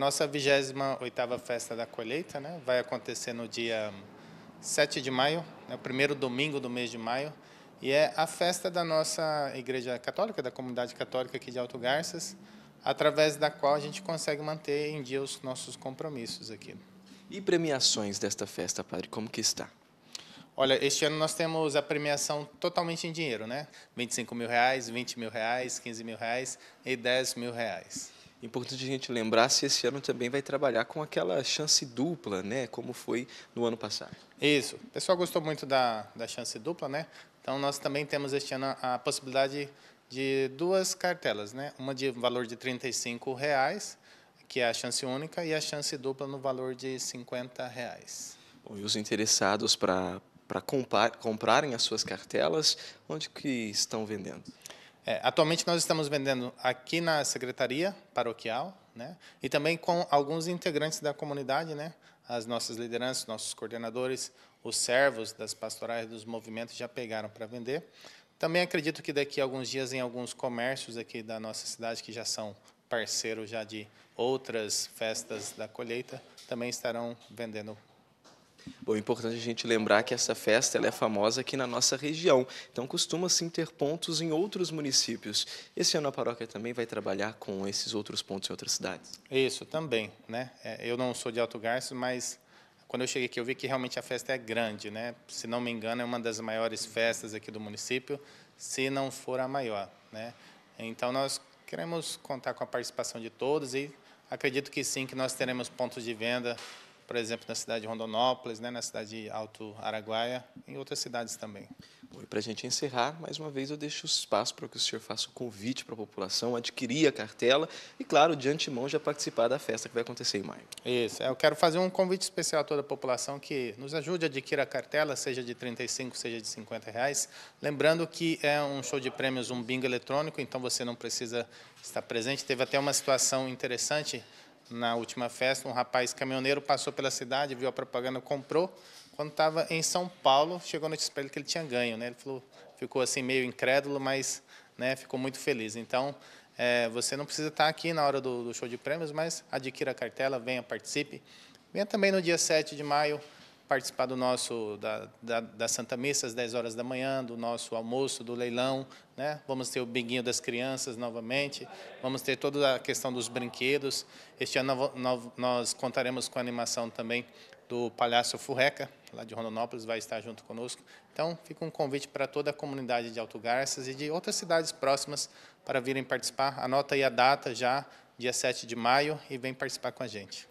Nossa 28ª Festa da Colheita né, vai acontecer no dia 7 de maio, né, o primeiro domingo do mês de maio, e é a festa da nossa Igreja Católica, da comunidade católica aqui de Alto Garças, através da qual a gente consegue manter em dia os nossos compromissos aqui. E premiações desta festa, padre, como que está? Olha, este ano nós temos a premiação totalmente em dinheiro, né? 25 mil reais, 20 mil reais, 15 mil reais e 10 mil reais. Importante a gente lembrar se esse ano também vai trabalhar com aquela chance dupla, né? Como foi no ano passado. Isso. O pessoal gostou muito da, da chance dupla, né? Então nós também temos este ano a possibilidade de duas cartelas, né? Uma de valor de R$ 35, reais, que é a chance única, e a chance dupla no valor de R$ 50. Reais. e os interessados para comprarem as suas cartelas, onde que estão vendendo? É, atualmente nós estamos vendendo aqui na secretaria paroquial, né? E também com alguns integrantes da comunidade, né? As nossas lideranças, nossos coordenadores, os servos das pastorais dos movimentos já pegaram para vender. Também acredito que daqui a alguns dias em alguns comércios aqui da nossa cidade que já são parceiros já de outras festas da colheita também estarão vendendo Bom, é importante a gente lembrar que essa festa ela é famosa aqui na nossa região, então costuma sim ter pontos em outros municípios. Esse ano a paróquia também vai trabalhar com esses outros pontos em outras cidades? Isso, também. Né? É, eu não sou de Alto Garço, mas quando eu cheguei aqui eu vi que realmente a festa é grande. Né? Se não me engano, é uma das maiores festas aqui do município, se não for a maior. Né? Então nós queremos contar com a participação de todos e acredito que sim, que nós teremos pontos de venda por exemplo, na cidade de Rondonópolis, né, na cidade de Alto Araguaia, em outras cidades também. Bom, e para a gente encerrar, mais uma vez eu deixo espaço para que o senhor faça o convite para a população adquirir a cartela e, claro, de antemão já participar da festa que vai acontecer em maio. Isso, eu quero fazer um convite especial a toda a população que nos ajude a adquirir a cartela, seja de 35, seja de 50 reais. Lembrando que é um show de prêmios, um bingo eletrônico, então você não precisa estar presente. Teve até uma situação interessante na última festa, um rapaz caminhoneiro passou pela cidade, viu a propaganda, comprou. Quando estava em São Paulo, chegou a notícia para ele que ele tinha ganho. Né? Ele falou, ficou assim meio incrédulo, mas né, ficou muito feliz. Então, é, você não precisa estar tá aqui na hora do, do show de prêmios, mas adquira a cartela, venha, participe. Venha também no dia 7 de maio participar do nosso, da, da, da Santa Missa às 10 horas da manhã, do nosso almoço, do leilão. Né? Vamos ter o binguinho das crianças novamente, vamos ter toda a questão dos brinquedos. Este ano nós contaremos com a animação também do Palhaço Furreca, lá de Rondonópolis, vai estar junto conosco. Então, fica um convite para toda a comunidade de Alto Garças e de outras cidades próximas para virem participar. Anota aí a data já, dia 7 de maio, e vem participar com a gente.